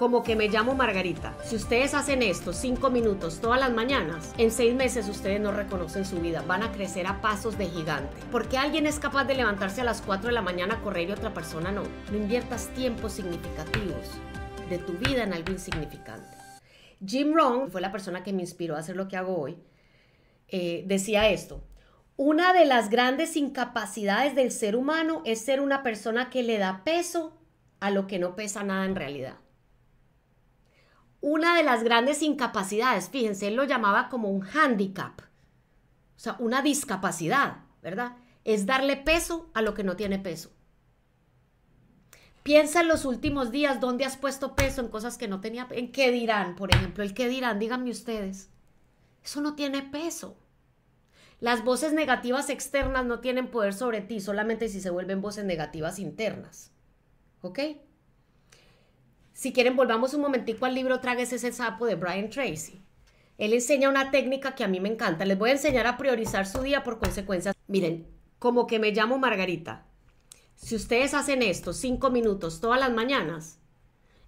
como que me llamo Margarita. Si ustedes hacen esto cinco minutos todas las mañanas, en seis meses ustedes no reconocen su vida, van a crecer a pasos de gigante. Porque alguien es capaz de levantarse a las cuatro de la mañana a correr y otra persona no. No inviertas tiempos significativos de tu vida en algo insignificante. Jim Rohn fue la persona que me inspiró a hacer lo que hago hoy. Eh, decía esto. Una de las grandes incapacidades del ser humano es ser una persona que le da peso a lo que no pesa nada en realidad una de las grandes incapacidades, fíjense, él lo llamaba como un handicap, o sea, una discapacidad, ¿verdad? Es darle peso a lo que no tiene peso. Piensa en los últimos días dónde has puesto peso en cosas que no tenía, en qué dirán, por ejemplo, el qué dirán, díganme ustedes. Eso no tiene peso. Las voces negativas externas no tienen poder sobre ti, solamente si se vuelven voces negativas internas. ¿Ok? Si quieren, volvamos un momentico al libro Tragues ese sapo de Brian Tracy. Él enseña una técnica que a mí me encanta. Les voy a enseñar a priorizar su día por consecuencias. Miren, como que me llamo Margarita. Si ustedes hacen esto cinco minutos todas las mañanas,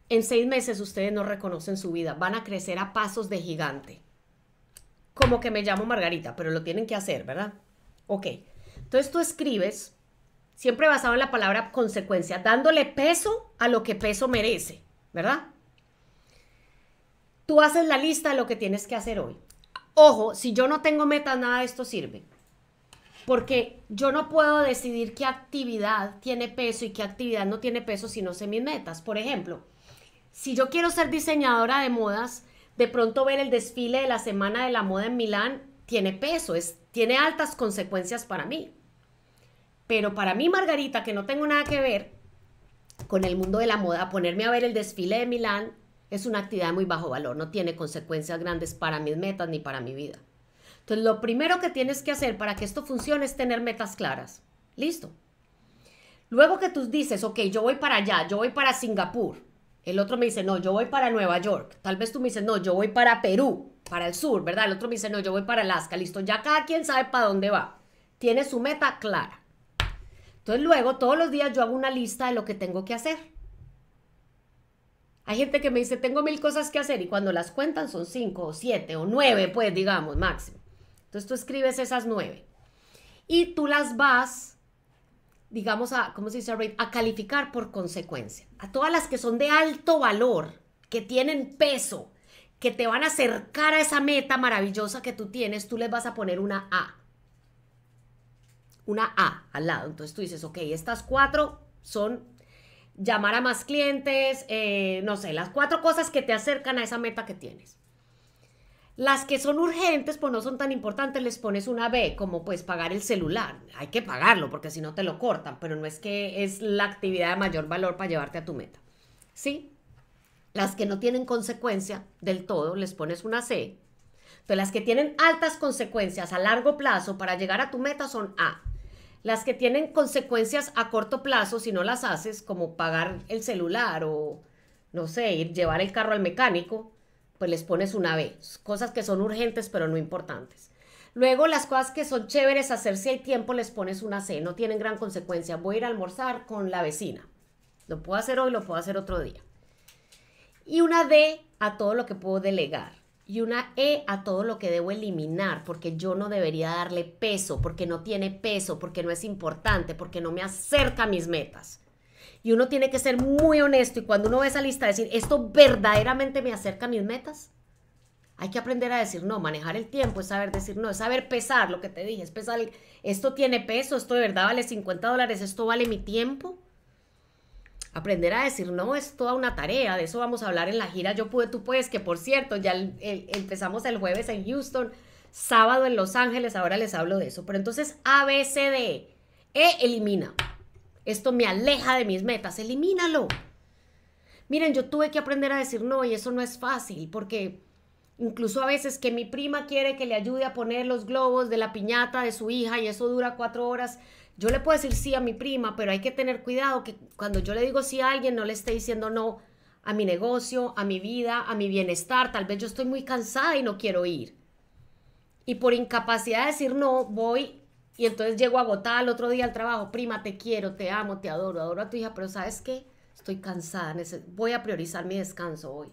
en seis meses ustedes no reconocen su vida. Van a crecer a pasos de gigante. Como que me llamo Margarita, pero lo tienen que hacer, ¿verdad? Ok. Entonces tú escribes, siempre basado en la palabra consecuencia, dándole peso a lo que peso merece. ¿verdad? Tú haces la lista de lo que tienes que hacer hoy. Ojo, si yo no tengo metas, nada de esto sirve. Porque yo no puedo decidir qué actividad tiene peso y qué actividad no tiene peso si no sé mis metas. Por ejemplo, si yo quiero ser diseñadora de modas, de pronto ver el desfile de la Semana de la Moda en Milán tiene peso, es, tiene altas consecuencias para mí. Pero para mí, Margarita, que no tengo nada que ver, con el mundo de la moda, ponerme a ver el desfile de Milán es una actividad muy bajo valor, no tiene consecuencias grandes para mis metas ni para mi vida. Entonces, lo primero que tienes que hacer para que esto funcione es tener metas claras. Listo. Luego que tú dices, ok, yo voy para allá, yo voy para Singapur. El otro me dice, no, yo voy para Nueva York. Tal vez tú me dices, no, yo voy para Perú, para el sur, ¿verdad? El otro me dice, no, yo voy para Alaska. Listo, ya cada quien sabe para dónde va. Tiene su meta clara. Entonces luego todos los días yo hago una lista de lo que tengo que hacer. Hay gente que me dice, tengo mil cosas que hacer y cuando las cuentan son cinco o siete o nueve, pues digamos, máximo. Entonces tú escribes esas nueve y tú las vas, digamos, a, ¿cómo se dice? A calificar por consecuencia. A todas las que son de alto valor, que tienen peso, que te van a acercar a esa meta maravillosa que tú tienes, tú les vas a poner una A una A al lado. Entonces tú dices, ok, estas cuatro son llamar a más clientes, eh, no sé, las cuatro cosas que te acercan a esa meta que tienes. Las que son urgentes, pues no son tan importantes, les pones una B, como pues pagar el celular. Hay que pagarlo porque si no te lo cortan, pero no es que es la actividad de mayor valor para llevarte a tu meta. ¿Sí? Las que no tienen consecuencia del todo, les pones una C. Entonces, las que tienen altas consecuencias a largo plazo para llegar a tu meta son A las que tienen consecuencias a corto plazo si no las haces, como pagar el celular o, no sé, ir, llevar el carro al mecánico, pues les pones una B. Cosas que son urgentes pero no importantes. Luego las cosas que son chéveres hacer si hay tiempo les pones una C, no tienen gran consecuencia. Voy a ir a almorzar con la vecina. Lo puedo hacer hoy, lo puedo hacer otro día. Y una D a todo lo que puedo delegar y una E a todo lo que debo eliminar, porque yo no debería darle peso, porque no tiene peso, porque no es importante, porque no me acerca a mis metas. Y uno tiene que ser muy honesto y cuando uno ve esa lista decir, ¿esto verdaderamente me acerca a mis metas? Hay que aprender a decir no, manejar el tiempo es saber decir no, es saber pesar, lo que te dije, es pesar, esto tiene peso, esto de verdad vale 50 dólares, esto vale mi tiempo aprender a decir no es toda una tarea, de eso vamos a hablar en la gira Yo pude, tú puedes, que por cierto, ya empezamos el jueves en Houston, sábado en Los Ángeles, ahora les hablo de eso. Pero entonces ABCD, E elimina. Esto me aleja de mis metas, elimínalo. Miren, yo tuve que aprender a decir no y eso no es fácil porque incluso a veces que mi prima quiere que le ayude a poner los globos de la piñata de su hija y eso dura cuatro horas yo le puedo decir sí a mi prima, pero hay que tener cuidado que cuando yo le digo sí a alguien, no le esté diciendo no a mi negocio, a mi vida, a mi bienestar. Tal vez yo estoy muy cansada y no quiero ir. Y por incapacidad de decir no, voy y entonces llego agotada al otro día al trabajo. Prima, te quiero, te amo, te adoro, adoro a tu hija, pero ¿sabes qué? Estoy cansada, voy a priorizar mi descanso hoy.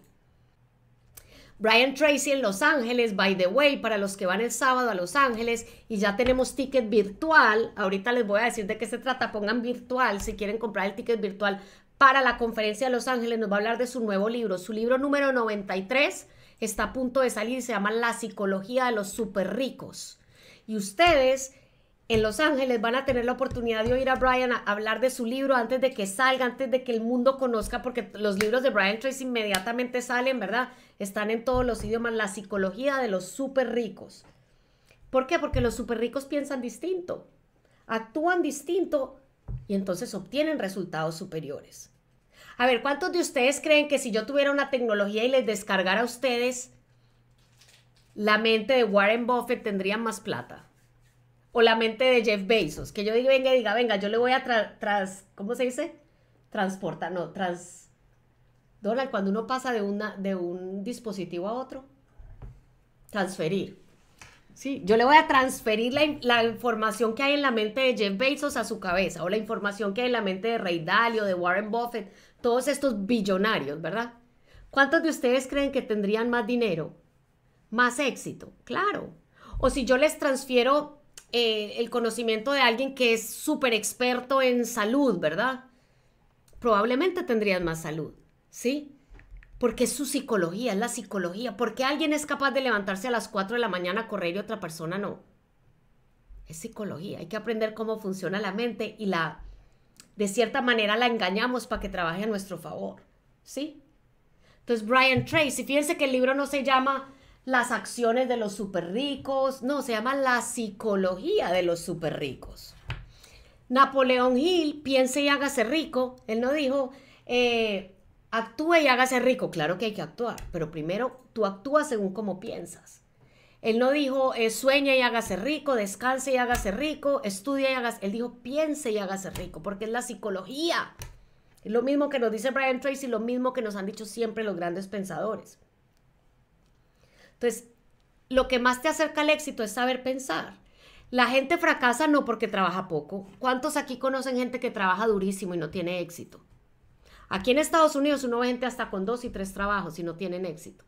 Brian Tracy en Los Ángeles, by the way, para los que van el sábado a Los Ángeles y ya tenemos ticket virtual. Ahorita les voy a decir de qué se trata. Pongan virtual si quieren comprar el ticket virtual para la conferencia de Los Ángeles. Nos va a hablar de su nuevo libro, su libro número 93 está a punto de salir, se llama La psicología de los super ricos. Y ustedes en Los Ángeles van a tener la oportunidad de oír a Brian hablar de su libro antes de que salga, antes de que el mundo conozca, porque los libros de Brian Tracy inmediatamente salen, ¿verdad? Están en todos los idiomas, la psicología de los súper ricos. ¿Por qué? Porque los súper ricos piensan distinto, actúan distinto y entonces obtienen resultados superiores. A ver, ¿cuántos de ustedes creen que si yo tuviera una tecnología y les descargara a ustedes la mente de Warren Buffett, tendría más plata? o la mente de Jeff Bezos, que yo diga, venga, diga, venga, yo le voy a trans, tras, ¿cómo se dice? Transporta, no, trans... dólar, cuando uno pasa de, una, de un dispositivo a otro, transferir. Sí, yo le voy a transferir la, la, información que hay en la mente de Jeff Bezos a su cabeza, o la información que hay en la mente de Ray Dalio, de Warren Buffett, todos estos billonarios, ¿verdad? ¿Cuántos de ustedes creen que tendrían más dinero? Más éxito, claro. O si yo les transfiero eh, el conocimiento de alguien que es súper experto en salud, ¿verdad? Probablemente tendrías más salud, ¿sí? Porque es su psicología, es la psicología. Porque alguien es capaz de levantarse a las 4 de la mañana a correr y otra persona no. Es psicología. Hay que aprender cómo funciona la mente y la, de cierta manera, la engañamos para que trabaje a nuestro favor, ¿sí? Entonces, Brian Tracy, fíjense que el libro no se llama las acciones de los super ricos, no, se llama la psicología de los super ricos. Napoleón Hill, piense y hágase rico, él no dijo, eh, actúe y hágase rico, claro que hay que actuar, pero primero tú actúas según cómo piensas. Él no dijo, eh, sueña y hágase rico, descanse y hágase rico, estudia y hágase, él dijo, piense y hágase rico, porque es la psicología. Es lo mismo que nos dice Brian Tracy, lo mismo que nos han dicho siempre los grandes pensadores. Entonces, lo que más te acerca al éxito es saber pensar. La gente fracasa no porque trabaja poco. ¿Cuántos aquí conocen gente que trabaja durísimo y no tiene éxito? Aquí en Estados Unidos uno ve gente hasta con dos y tres trabajos y no tienen éxito.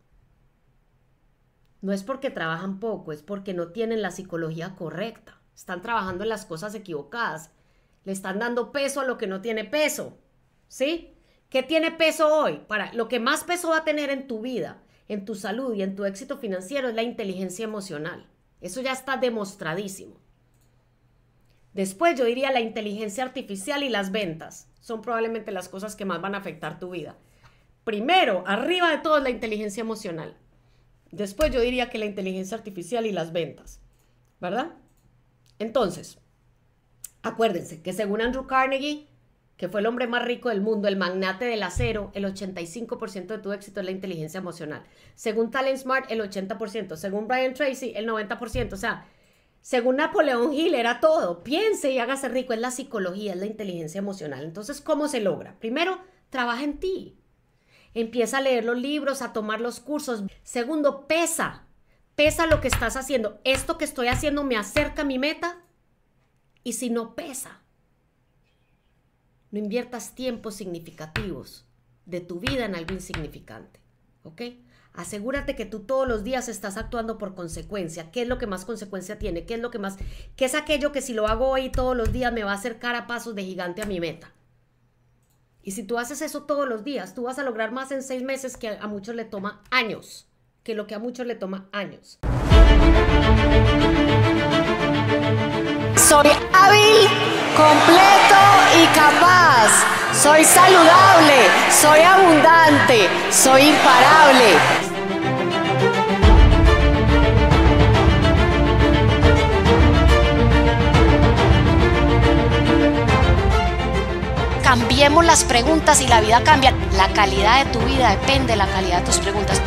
No es porque trabajan poco, es porque no tienen la psicología correcta. Están trabajando en las cosas equivocadas. Le están dando peso a lo que no tiene peso. ¿Sí? ¿Qué tiene peso hoy? Para lo que más peso va a tener en tu vida en tu salud y en tu éxito financiero es la inteligencia emocional. Eso ya está demostradísimo. Después yo diría la inteligencia artificial y las ventas. Son probablemente las cosas que más van a afectar tu vida. Primero, arriba de todo es la inteligencia emocional. Después yo diría que la inteligencia artificial y las ventas. ¿Verdad? Entonces, acuérdense que según Andrew Carnegie, que fue el hombre más rico del mundo, el magnate del acero, el 85% de tu éxito es la inteligencia emocional. Según Talent Smart, el 80%. Según Brian Tracy, el 90%. O sea, según Napoleón Hill, era todo. Piense y hágase rico. Es la psicología, es la inteligencia emocional. Entonces, ¿cómo se logra? Primero, trabaja en ti. Empieza a leer los libros, a tomar los cursos. Segundo, pesa. Pesa lo que estás haciendo. ¿Esto que estoy haciendo me acerca a mi meta? Y si no pesa, no inviertas tiempos significativos de tu vida en algo insignificante. ¿Ok? Asegúrate que tú todos los días estás actuando por consecuencia. ¿Qué es lo que más consecuencia tiene? ¿Qué es lo que más... ¿Qué es aquello que si lo hago hoy todos los días me va a acercar a pasos de gigante a mi meta? Y si tú haces eso todos los días, tú vas a lograr más en seis meses que a muchos le toma años, que lo que a muchos le toma años. Soy hábil, con soy saludable, soy abundante, soy imparable. Cambiemos las preguntas y la vida cambia. La calidad de tu vida depende de la calidad de tus preguntas.